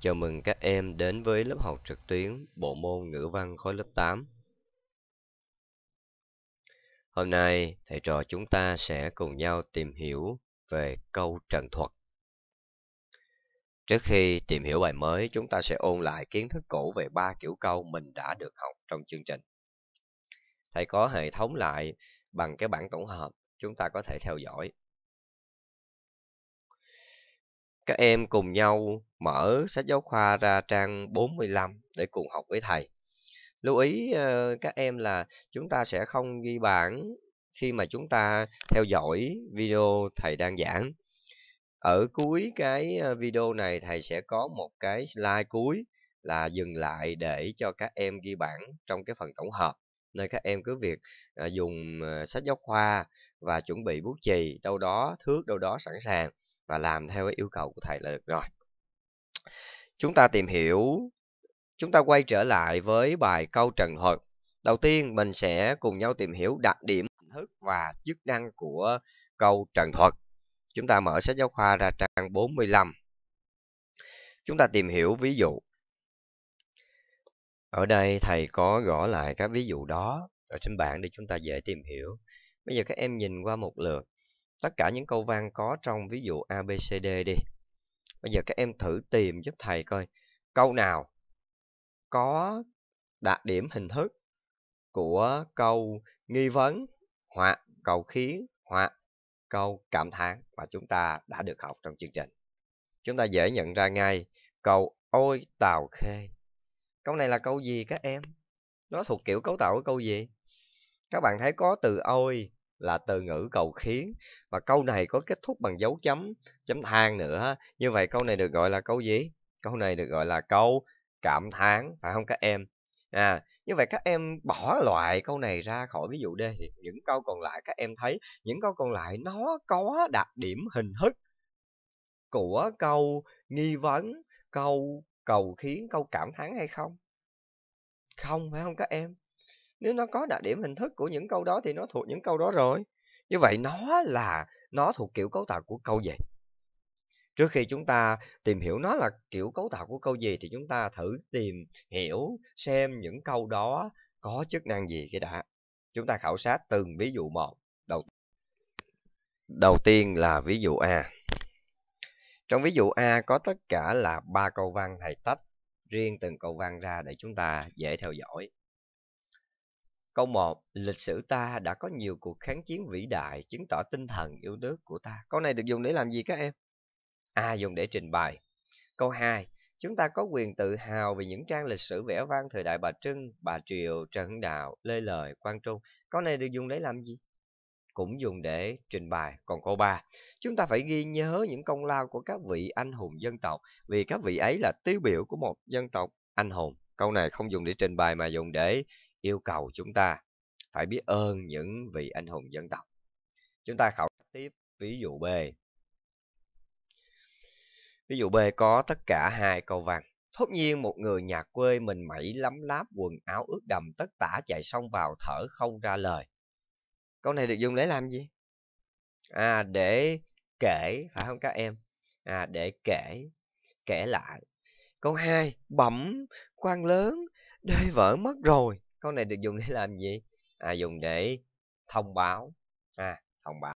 Chào mừng các em đến với lớp học trực tuyến bộ môn ngữ văn khối lớp 8. Hôm nay, thầy trò chúng ta sẽ cùng nhau tìm hiểu về câu trần thuật. Trước khi tìm hiểu bài mới, chúng ta sẽ ôn lại kiến thức cũ về ba kiểu câu mình đã được học trong chương trình. Thầy có hệ thống lại bằng cái bảng tổng hợp, chúng ta có thể theo dõi. Các em cùng nhau mở sách giáo khoa ra trang 45 để cùng học với thầy. Lưu ý ờ, các em là chúng ta sẽ không ghi bảng khi mà chúng ta theo dõi video thầy đang giảng. Ở cuối cái ờ, video này thầy sẽ có một cái slide cuối là dừng lại để cho các em ghi bảng trong cái phần tổng hợp nơi các em cứ việc ờ, dùng sách giáo khoa và chuẩn bị bút chì đâu đó thước đâu đó sẵn sàng và làm theo cái yêu cầu của thầy là được rồi chúng ta tìm hiểu chúng ta quay trở lại với bài câu trần thuật đầu tiên mình sẽ cùng nhau tìm hiểu đặc điểm hình thức và chức năng của câu trần thuật chúng ta mở sách giáo khoa ra trang 45 chúng ta tìm hiểu ví dụ ở đây thầy có gõ lại các ví dụ đó ở trên bảng để chúng ta dễ tìm hiểu bây giờ các em nhìn qua một lượt tất cả những câu văn có trong ví dụ ABCD đi. Bây giờ các em thử tìm giúp thầy coi câu nào có đặc điểm hình thức của câu nghi vấn hoặc câu khí hoặc câu cảm thán mà chúng ta đã được học trong chương trình. Chúng ta dễ nhận ra ngay câu ôi tàu khê. Câu này là câu gì các em? Nó thuộc kiểu cấu tạo của câu gì? Các bạn thấy có từ ôi là từ ngữ cầu khiến và câu này có kết thúc bằng dấu chấm chấm than nữa như vậy câu này được gọi là câu gì câu này được gọi là câu cảm thán phải không các em à như vậy các em bỏ loại câu này ra khỏi ví dụ d thì những câu còn lại các em thấy những câu còn lại nó có đặc điểm hình thức của câu nghi vấn câu cầu khiến câu cảm thán hay không không phải không các em nếu nó có đặc điểm hình thức của những câu đó thì nó thuộc những câu đó rồi. Như vậy nó là nó thuộc kiểu cấu tạo của câu gì? Trước khi chúng ta tìm hiểu nó là kiểu cấu tạo của câu gì thì chúng ta thử tìm hiểu xem những câu đó có chức năng gì cái đã. Chúng ta khảo sát từng ví dụ một. Đầu, đầu tiên là ví dụ A. Trong ví dụ A có tất cả là ba câu văn thầy tách riêng từng câu văn ra để chúng ta dễ theo dõi. Câu 1. Lịch sử ta đã có nhiều cuộc kháng chiến vĩ đại chứng tỏ tinh thần yêu nước của ta. Câu này được dùng để làm gì các em? A. Dùng để trình bày. Câu 2. Chúng ta có quyền tự hào về những trang lịch sử vẻ vang thời đại Bà Trưng, Bà Triệu, Trần Đạo, Lê Lợi, Quang Trung. Câu này được dùng để làm gì? Cũng dùng để trình bày. Còn câu 3. Chúng ta phải ghi nhớ những công lao của các vị anh hùng dân tộc vì các vị ấy là tiêu biểu của một dân tộc anh hùng. Câu này không dùng để trình bày mà dùng để yêu cầu chúng ta phải biết ơn những vị anh hùng dân tộc. Chúng ta khảo tiếp ví dụ B. Ví dụ B có tất cả hai câu văn. Thốt nhiên một người nhà quê mình mẩy lắm láp quần áo ướt đầm tất tả chạy xong vào thở không ra lời. Câu này được dùng để làm gì? À để kể, phải không các em? À để kể, kể lại. Câu 2, bẩm quan lớn, đê vỡ mất rồi câu này được dùng để làm gì à, dùng để thông báo à, thông báo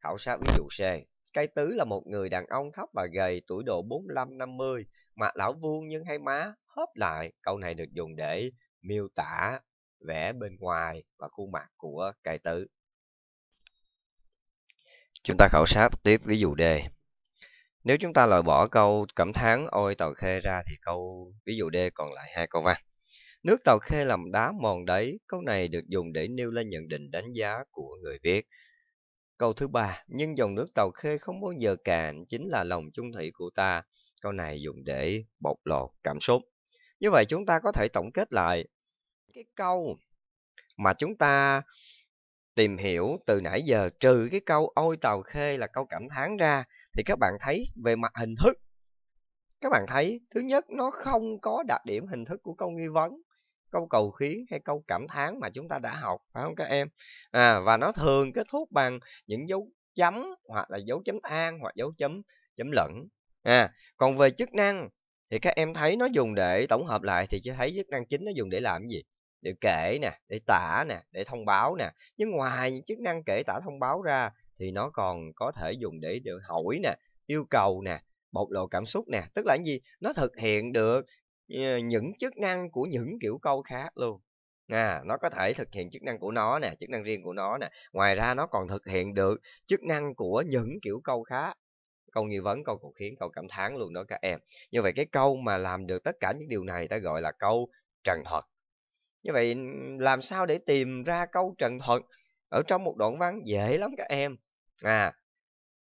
khảo sát ví dụ C cái tứ là một người đàn ông thấp và gầy tuổi độ 45 50 mặt lão vuông nhưng hai má hớp lại câu này được dùng để miêu tả vẽ bên ngoài và khuôn mặt của cái tứ chúng ta khảo sát tiếp ví dụ D nếu chúng ta loại bỏ câu cảm thán ôi tàu khê ra thì câu ví dụ D còn lại hai câu văn Nước Tàu Khê làm đá mòn đấy câu này được dùng để nêu lên nhận định đánh giá của người viết. Câu thứ ba, nhưng dòng nước Tàu Khê không bao giờ cạn, chính là lòng chung thủy của ta. Câu này dùng để bộc lộ cảm xúc. Như vậy chúng ta có thể tổng kết lại cái câu mà chúng ta tìm hiểu từ nãy giờ trừ cái câu ôi Tàu Khê là câu cảm thán ra thì các bạn thấy về mặt hình thức các bạn thấy thứ nhất nó không có đặc điểm hình thức của câu nghi vấn câu cầu khiến hay câu cảm thán mà chúng ta đã học phải không các em à, và nó thường kết thúc bằng những dấu chấm hoặc là dấu chấm an hoặc dấu chấm chấm lẫn à, còn về chức năng thì các em thấy nó dùng để tổng hợp lại thì chỉ thấy chức năng chính nó dùng để làm gì để kể nè để tả nè để thông báo nè nhưng ngoài những chức năng kể tả thông báo ra thì nó còn có thể dùng để được hỏi nè yêu cầu nè bộc lộ cảm xúc nè tức là cái gì nó thực hiện được Ờ, những chức năng của những kiểu câu khác luôn à, nó có thể thực hiện chức năng của nó nè chức năng riêng của nó nè ngoài ra nó còn thực hiện được chức năng của những kiểu câu khác câu nghi vấn câu cuộc khiến câu cảm thán luôn đó các em như vậy cái câu mà làm được tất cả những điều này ta gọi là câu trần thuật như vậy làm sao để tìm ra câu trần thuật ở trong một đoạn văn dễ lắm các em à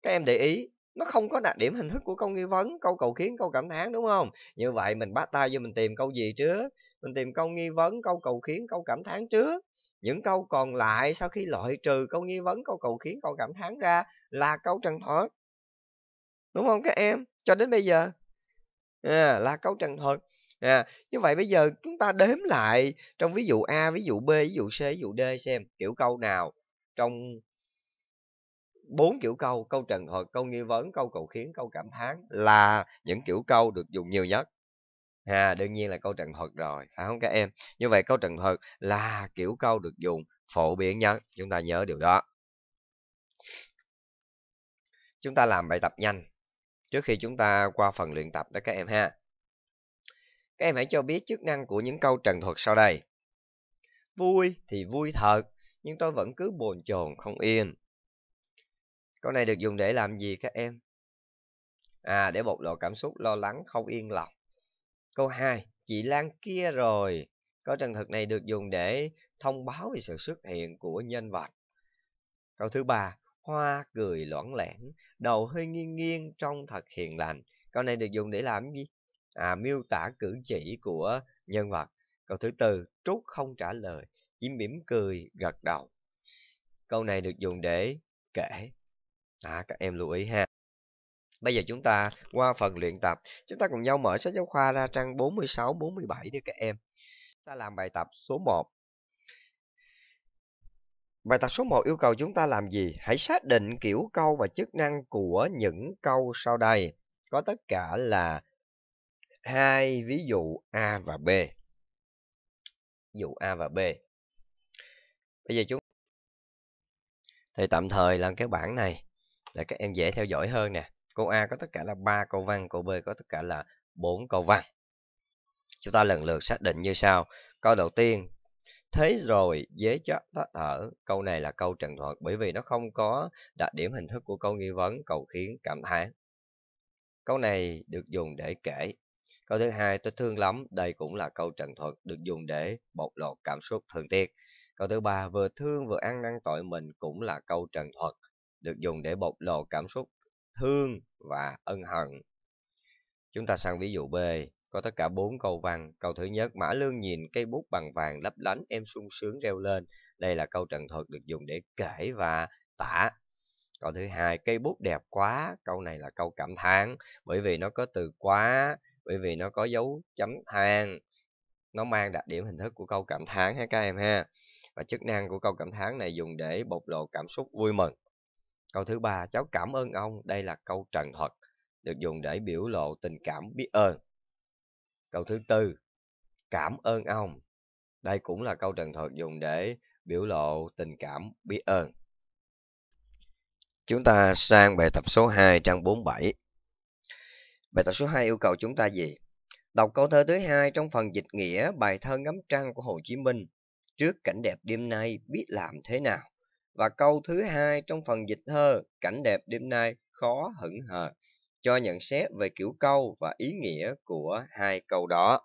các em để ý nó không có đặc điểm hình thức của câu nghi vấn câu cầu khiến câu cảm thán đúng không như vậy mình bắt tay vô mình tìm câu gì trước mình tìm câu nghi vấn câu cầu khiến câu cảm thán trước những câu còn lại sau khi loại trừ câu nghi vấn câu cầu khiến câu cảm thán ra là câu trần thuật đúng không các em cho đến bây giờ à, là câu trần thuật à, như vậy bây giờ chúng ta đếm lại trong ví dụ a ví dụ b ví dụ c ví dụ d xem kiểu câu nào trong bốn kiểu câu câu trần thuật câu nghi vấn câu cầu khiến câu cảm thán là những kiểu câu được dùng nhiều nhất à đương nhiên là câu trần thuật rồi phải không các em như vậy câu trần thuật là kiểu câu được dùng phổ biến nhất chúng ta nhớ điều đó chúng ta làm bài tập nhanh trước khi chúng ta qua phần luyện tập đó các em ha các em hãy cho biết chức năng của những câu trần thuật sau đây vui thì vui thật nhưng tôi vẫn cứ bồn chồn không yên Câu này được dùng để làm gì các em? À, để bộc lộ cảm xúc lo lắng, không yên lòng. Câu 2, chị Lan kia rồi. Câu trần thực này được dùng để thông báo về sự xuất hiện của nhân vật. Câu thứ ba, hoa cười loãng lẻn, đầu hơi nghiêng nghiêng trong thật hiền lành. Câu này được dùng để làm gì? À, miêu tả cử chỉ của nhân vật. Câu thứ tư, Trúc không trả lời, chỉ mỉm cười, gật đầu. Câu này được dùng để kể À, các em lưu ý ha. Bây giờ chúng ta qua phần luyện tập, chúng ta cùng nhau mở sách giáo khoa ra trang 46 47 đi các em. Ta làm bài tập số 1. Bài tập số 1 yêu cầu chúng ta làm gì? Hãy xác định kiểu câu và chức năng của những câu sau đây. Có tất cả là hai ví dụ A và B. Ví dụ A và B. Bây giờ chúng Thì tạm thời làm cái bảng này để các em dễ theo dõi hơn nè. Câu A có tất cả là 3 câu văn, câu B có tất cả là 4 câu văn. Chúng ta lần lượt xác định như sau. Câu đầu tiên, thế rồi dế chó tắt thở. Câu này là câu trần thuật bởi vì nó không có đặc điểm hình thức của câu nghi vấn, cầu khiến, cảm thán. Câu này được dùng để kể. Câu thứ hai, tôi thương lắm. Đây cũng là câu trần thuật được dùng để bộc lộ cảm xúc thường tiếc. Câu thứ ba, vừa thương vừa ăn năn tội mình cũng là câu trần thuật được dùng để bộc lộ cảm xúc thương và ân hận. Chúng ta sang ví dụ B, có tất cả bốn câu văn. Câu thứ nhất, Mã Lương nhìn cây bút bằng vàng lấp lánh, em sung sướng reo lên. Đây là câu trần thuật được dùng để kể và tả. Câu thứ hai, cây bút đẹp quá. Câu này là câu cảm thán, bởi vì nó có từ quá, bởi vì nó có dấu chấm than. Nó mang đặc điểm hình thức của câu cảm thán ha các em ha. Và chức năng của câu cảm thán này dùng để bộc lộ cảm xúc vui mừng. Câu thứ ba, cháu cảm ơn ông. Đây là câu trần thuật, được dùng để biểu lộ tình cảm biết ơn. Câu thứ tư, cảm ơn ông. Đây cũng là câu trần thuật dùng để biểu lộ tình cảm biết ơn. Chúng ta sang bài tập số 2 trang 47. Bài tập số 2 yêu cầu chúng ta gì? Đọc câu thơ thứ hai trong phần dịch nghĩa bài thơ ngắm trăng của Hồ Chí Minh. Trước cảnh đẹp đêm nay biết làm thế nào? và câu thứ hai trong phần dịch thơ Cảnh đẹp đêm nay khó hững hờ cho nhận xét về kiểu câu và ý nghĩa của hai câu đó.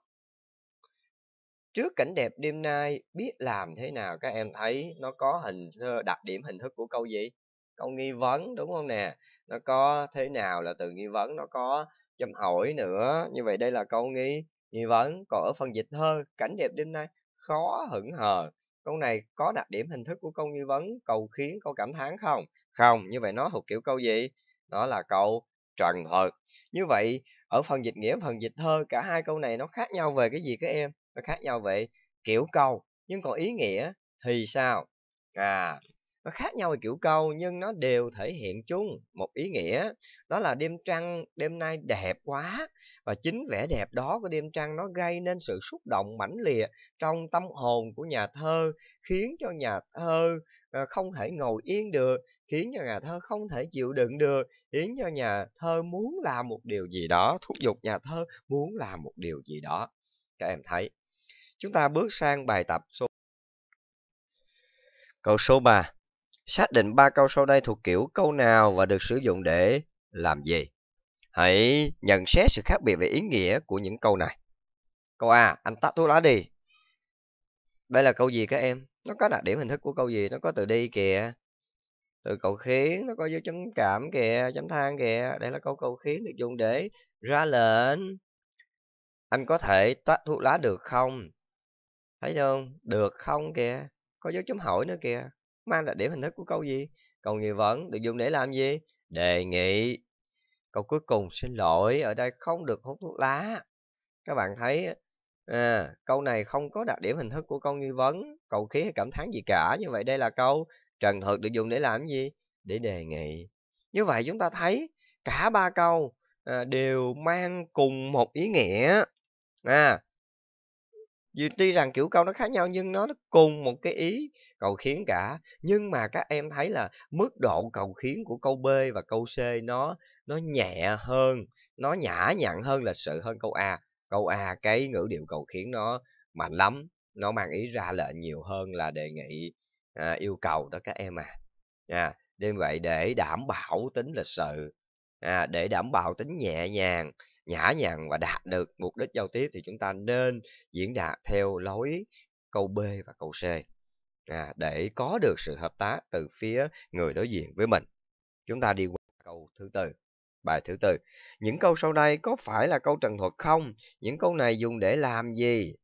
Trước cảnh đẹp đêm nay biết làm thế nào các em thấy nó có hình đặc điểm hình thức của câu gì? Câu nghi vấn đúng không nè? Nó có thế nào là từ nghi vấn, nó có chấm hỏi nữa. Như vậy đây là câu nghi nghi vấn. Còn ở phần dịch thơ cảnh đẹp đêm nay khó hững hờ câu này có đặc điểm hình thức của câu nghi vấn cầu khiến câu cảm thán không không như vậy nó thuộc kiểu câu gì đó là câu trần thuật như vậy ở phần dịch nghĩa phần dịch thơ cả hai câu này nó khác nhau về cái gì các em nó khác nhau về kiểu câu nhưng còn ý nghĩa thì sao à nó khác nhau về kiểu câu nhưng nó đều thể hiện chung một ý nghĩa đó là đêm trăng đêm nay đẹp quá và chính vẻ đẹp đó của đêm trăng nó gây nên sự xúc động mãnh liệt trong tâm hồn của nhà thơ khiến cho nhà thơ ờ, không thể ngồi yên được khiến cho nhà thơ không thể chịu đựng được khiến cho nhà thơ muốn làm một điều gì đó thúc giục nhà thơ muốn làm một điều gì đó các em thấy chúng ta bước sang bài tập số câu số 3 xác định ba câu sau đây thuộc kiểu câu nào và được sử dụng để làm gì. Hãy nhận xét sự khác biệt về ý nghĩa của những câu này. Câu A, anh tắt thuốc lá đi. Đây là câu gì các em? Nó có đặc điểm hình thức của câu gì? Nó có từ đi kìa. Từ cầu khiến, nó có dấu chấm cảm kìa, chấm than kìa. Đây là câu cầu khiến được dùng để ra lệnh. Anh có thể tắt thuốc lá được không? Thấy không? Được không kìa. Có dấu chấm hỏi nữa kìa mang đặc điểm hình thức của câu gì. Câu nghi vấn được dùng để làm gì? Đề nghị. Câu cuối cùng xin lỗi, ở đây không được hút thuốc lá. Các bạn thấy à, câu này không có đặc điểm hình thức của câu nghi vấn, cầu khí hay cảm thán gì cả. Như vậy đây là câu trần thực được dùng để làm gì? Để đề nghị. Như vậy chúng ta thấy cả ba câu à, đều mang cùng một ý nghĩa. À, vì tuy rằng kiểu câu nó khác nhau nhưng nó, nó cùng một cái ý cầu khiến cả nhưng mà các em thấy là mức độ cầu khiến của câu b và câu c nó nó nhẹ hơn nó nhã nhặn hơn lịch sự hơn câu a câu a cái ngữ điệu cầu khiến nó mạnh lắm nó mang ý ra lệnh nhiều hơn là đề nghị à, yêu cầu đó các em à à nên vậy để đảm bảo tính lịch sự à, để đảm bảo tính nhẹ nhàng nhã nhặn và đạt được mục đích giao tiếp thì chúng ta nên diễn đạt theo lối câu B và câu C à, để có được sự hợp tác từ phía người đối diện với mình. Chúng ta đi qua câu thứ tư. Bài thứ tư, những câu sau đây có phải là câu trần thuật không? Những câu này dùng để làm gì?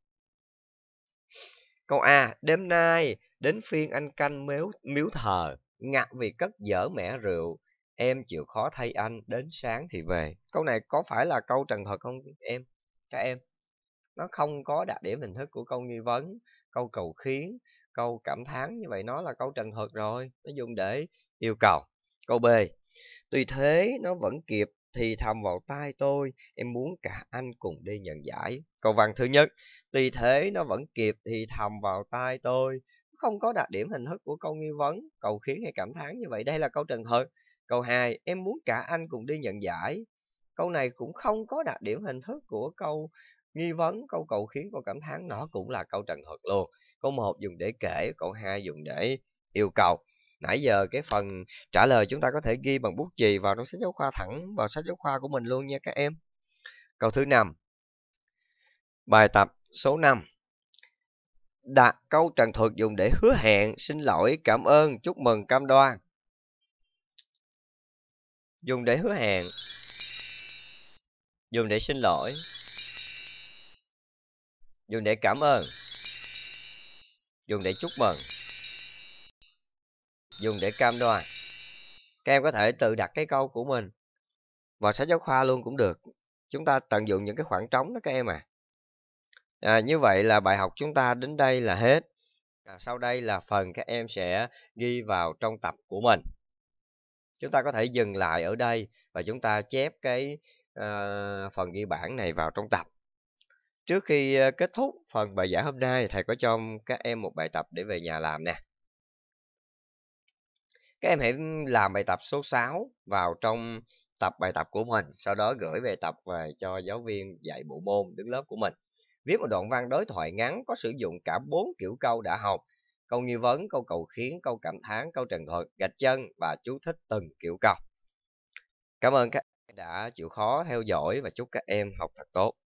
Câu A, đêm nay đến phiên anh canh miếu miếu thờ, ngặt vì cất dở mẻ rượu, Em chịu khó thay anh, đến sáng thì về. Câu này có phải là câu trần thuật không em? Các em. Nó không có đặc điểm hình thức của câu nghi vấn, câu cầu khiến, câu cảm thán như vậy nó là câu trần thuật rồi. Nó dùng để yêu cầu. Câu B. Tuy thế nó vẫn kịp thì thầm vào tai tôi, em muốn cả anh cùng đi nhận giải. Câu văn thứ nhất, tuy thế nó vẫn kịp thì thầm vào tai tôi, không có đặc điểm hình thức của câu nghi vấn, cầu khiến hay cảm thán như vậy. Đây là câu trần thuật Câu 2, em muốn cả anh cùng đi nhận giải. Câu này cũng không có đặc điểm hình thức của câu nghi vấn, câu cầu khiến, câu cảm thán, nó cũng là câu trần thuật luôn. Câu 1 dùng để kể, câu 2 dùng để yêu cầu. Nãy giờ cái phần trả lời chúng ta có thể ghi bằng bút chì vào trong sách giáo khoa thẳng vào sách giáo khoa của mình luôn nha các em. Câu thứ 5. Bài tập số 5 đặt câu trần thuật dùng để hứa hẹn, xin lỗi, cảm ơn, chúc mừng, cam đoan dùng để hứa hẹn dùng để xin lỗi dùng để cảm ơn dùng để chúc mừng dùng để cam đoan các em có thể tự đặt cái câu của mình vào sách giáo khoa luôn cũng được chúng ta tận dụng những cái khoảng trống đó các em à, à như vậy là bài học chúng ta đến đây là hết à, sau đây là phần các em sẽ ghi vào trong tập của mình chúng ta có thể dừng lại ở đây và chúng ta chép cái uh, phần ghi bản này vào trong tập trước khi ờ, kết thúc phần bài giảng hôm nay thầy có cho các em một bài tập để về nhà làm nè các em hãy làm bài tập số 6 vào trong tập bài tập của mình sau đó gửi bài tập về cho giáo viên dạy bộ môn đứng lớp của mình viết một đoạn văn đối thoại ngắn có sử dụng cả bốn kiểu câu đã học câu nghi vấn, câu cầu khiến, câu cảm thán, câu trần thuật, gạch chân và chú thích từng kiểu câu. Cảm ơn các em đã chịu khó theo dõi và chúc các em học thật tốt.